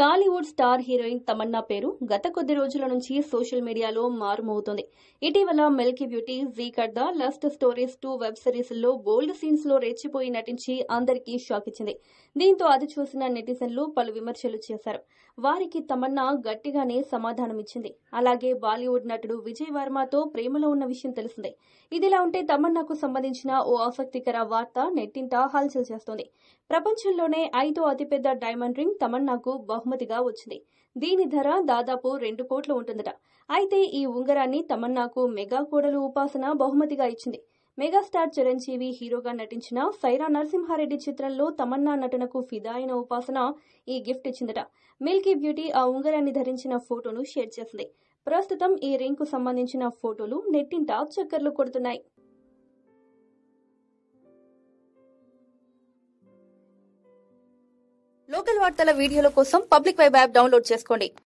Tollywood star heroine Tamannaah పేరు గత కొద్ది రోజుల నుంచి సోషల్ మీడియాలో మారుమవుతుంది ఇటీవల మెల్కీ బ్యూటీ జీ the lust stories two web series లో బోల్డ్ సీన్స్ లో రెచ్చిపోయి నటించి అందరికీ షాక్ ఇచ్చింది దీంతో అది చూసిన నెటిజన్లు పలు విమర్శలు చేశారు వారికి తమన్నా గట్టిగానే సమాధానమిచ్చింది అలాగే బాలీవుడ్ నటుడు విజయ్ వర్మతో ప్రేమలో ఉన్న విషయం తెలిసిందే ఇదిలా ఉంటే తమన్నాకు సంబంధించిన ఓ ఆసక్తికర వార్త నెట్టింట హల్చల్ చేస్తోంది ప్రపంచంలోనే ఐదో అతిపెద్ద డైమండ్ రింగ్ తమన్నాకు బహుమతి బహుమతిగా వచ్చింది దీని ధర దాదాపు రెండు కోట్లు ఉంటుందట అయితే ఈ ఉంగరాన్ని తమన్నాకు మెగా కోడలు ఉపాసన బహుమతిగా ఇచ్చింది మెగాస్టార్ చిరంజీవి హీరోగా నటించిన సైరా నరసింహారెడ్డి చిత్రంలో తమన్నా నటనకు ఫిదా అయిన ఉపాసన ఈ గిఫ్ట్ ఇచ్చిందట మిల్కీ బ్యూటీ ఆ ఉంగరాన్ని ధరించిన ఫోటోను షేర్ చేసింది ప్రస్తుతం ఈ రింగ్ కు సంబంధించిన ఫోటోలు నెట్టింట చక్కర్లు కొడుతున్నాయి లోకల్ వార్తల వీడియోల కోసం పబ్లిక్ వైబ్ యాప్ డౌన్లోడ్ చేసుకోండి